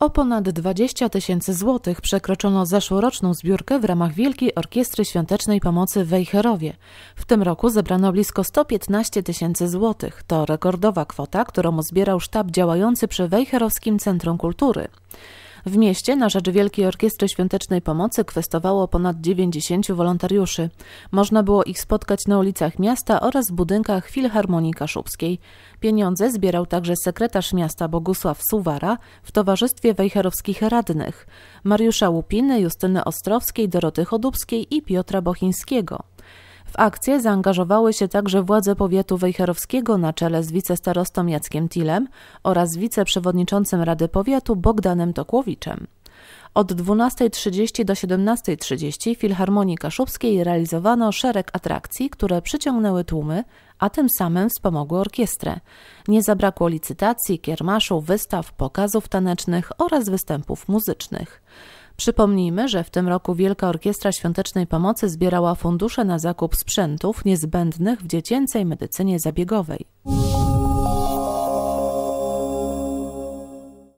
O ponad 20 tysięcy złotych przekroczono zeszłoroczną zbiórkę w ramach Wielkiej Orkiestry Świątecznej Pomocy w Wejherowie. W tym roku zebrano blisko 115 tysięcy złotych. To rekordowa kwota, którą zbierał sztab działający przy Wejherowskim Centrum Kultury. W mieście na rzecz Wielkiej Orkiestry Świątecznej Pomocy kwestowało ponad 90 wolontariuszy. Można było ich spotkać na ulicach miasta oraz w budynkach Filharmonii Kaszubskiej. Pieniądze zbierał także sekretarz miasta Bogusław Suwara w towarzystwie wejherowskich radnych Mariusza Łupiny, Justyny Ostrowskiej, Doroty Chodubskiej i Piotra Bochińskiego. W akcję zaangażowały się także władze powiatu wejherowskiego na czele z wicestarostą Jackiem Tilem oraz wiceprzewodniczącym Rady Powiatu Bogdanem Tokłowiczem. Od 12.30 do 17.30 Filharmonii Kaszubskiej realizowano szereg atrakcji, które przyciągnęły tłumy, a tym samym wspomogły orkiestrę. Nie zabrakło licytacji, kiermaszu, wystaw, pokazów tanecznych oraz występów muzycznych. Przypomnijmy, że w tym roku Wielka Orkiestra Świątecznej Pomocy zbierała fundusze na zakup sprzętów niezbędnych w dziecięcej medycynie zabiegowej.